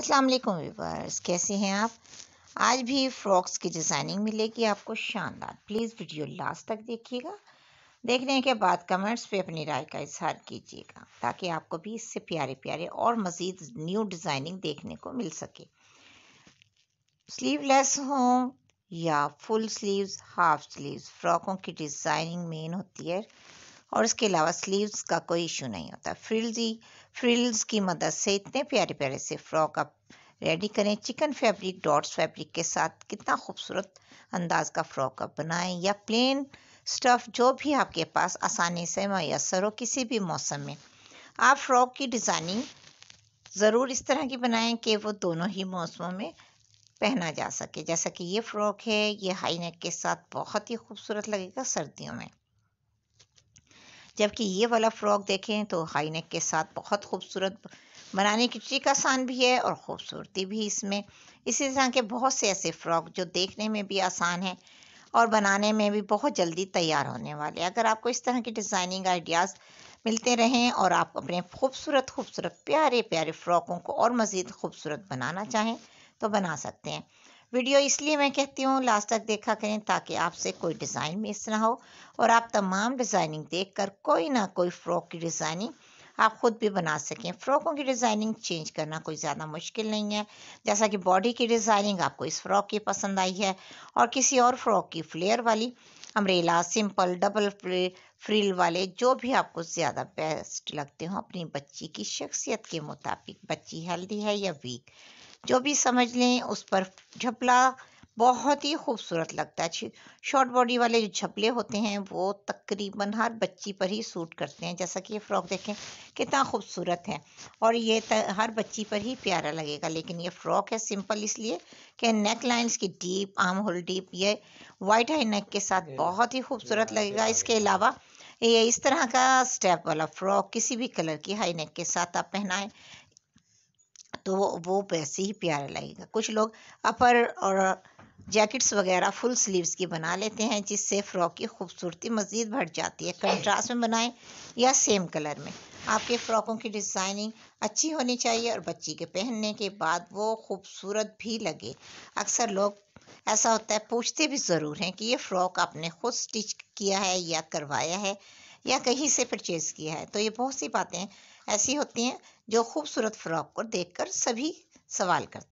अस्सलाम वालेकुम व्यूवर्स कैसे हैं आप आज भी फ्रॉक्स की डिज़ाइनिंग मिलेगी आपको शानदार प्लीज़ वीडियो लास्ट तक देखिएगा देखने के बाद कमेंट्स पे अपनी राय का इजहार कीजिएगा ताकि आपको भी इससे प्यारे प्यारे और मज़ीद न्यू डिज़ाइनिंग देखने को मिल सके स्लीवलेस हों या फुल स्लीव्स हाफ स्लीव्स फ्रॉकों की डिज़ाइनिंग मेन होती है और उसके अलावा स्लीव्स का कोई इशू नहीं होता फ्रिल्जी फ्रिल्स की मदद से इतने प्यारे प्यारे से फ्रॉक आप रेडी करें चिकन फैब्रिक डॉट्स फैब्रिक के साथ कितना खूबसूरत अंदाज का फ्रॉक आप बनाएं या प्लेन स्टफ़ जो भी आपके पास आसानी से मैसर हो किसी भी मौसम में आप फ्रॉक की डिज़ाइनिंग ज़रूर इस तरह की बनाएं कि वो दोनों ही मौसमों में पहना जा सके जैसा कि ये फ़्रॉक है ये हाई नेक के साथ बहुत ही खूबसूरत लगेगा सर्दियों में जबकि ये वाला फ्रॉक देखें तो हाई नेक के साथ बहुत खूबसूरत बनाने की ट्रिक आसान भी है और ख़ूबसूरती भी इसमें इसी तरह के बहुत से ऐसे फ़्रॉक जो देखने में भी आसान है और बनाने में भी बहुत जल्दी तैयार होने वाले अगर आपको इस तरह के डिज़ाइनिंग आइडियाज़ मिलते रहें और आप अपने खूबसूरत खूबसूरत प्यारे प्यारे फ़्रॉकों को और मज़ीद खूबसूरत बनाना चाहें तो बना सकते हैं वीडियो इसलिए मैं कहती हूँ लास्ट तक देखा करें ताकि आपसे कोई डिज़ाइन मिस ना हो और आप तमाम डिज़ाइनिंग देखकर कोई ना कोई फ़्रॉक की डिज़ाइनिंग आप ख़ुद भी बना सकें फ़्रॉकों की डिज़ाइनिंग चेंज करना कोई ज़्यादा मुश्किल नहीं है जैसा कि बॉडी की डिज़ाइनिंग आपको इस फ्रॉक की पसंद आई है और किसी और फ्रॉक की फ्लेयर वाली अमरेला सिंपल डबल फ्रिल वाले जो भी आपको ज़्यादा बेस्ट लगते हो अपनी बच्ची की शख्सियत के मुताबिक बच्ची हेल्दी है या वीक जो भी समझ लें उस पर झपला बहुत ही खूबसूरत लगता है शॉर्ट बॉडी वाले जो झपले होते हैं वो तकरीबन हर बच्ची पर ही सूट करते हैं जैसा कि ये फ़्रॉक देखें कितना खूबसूरत है और ये हर बच्ची पर ही प्यारा लगेगा लेकिन ये फ़्रॉक है सिंपल इसलिए कि नेक लाइंस की डीप आम होल डीप ये वाइट हाई नेक के साथ बहुत ही खूबसूरत लगेगा इसके अलावा ये इस तरह का स्टेप वाला फ्रॉक किसी भी कलर की हाई नेक के साथ आप पहनाएं तो वो वो वैसे ही प्यारा लगेगा कुछ लोग अपर और जैकेट्स वगैरह फुल स्लीव्स की बना लेते हैं जिससे फ़्रॉक की खूबसूरती मज़ीद बढ़ जाती है कंट्रास्ट में बनाएं या सेम कलर में आपके फ़्रॉकों की डिज़ाइनिंग अच्छी होनी चाहिए और बच्ची के पहनने के बाद वो खूबसूरत भी लगे अक्सर लोग ऐसा होता है पूछते भी ज़रूर हैं कि ये फ़्रॉक आपने खुद स्टिच किया है या करवाया है या कहीं से परचेज़ किया है तो ये बहुत सी बातें ऐसी होती हैं जो खूबसूरत फ्रॉक को देखकर सभी सवाल करते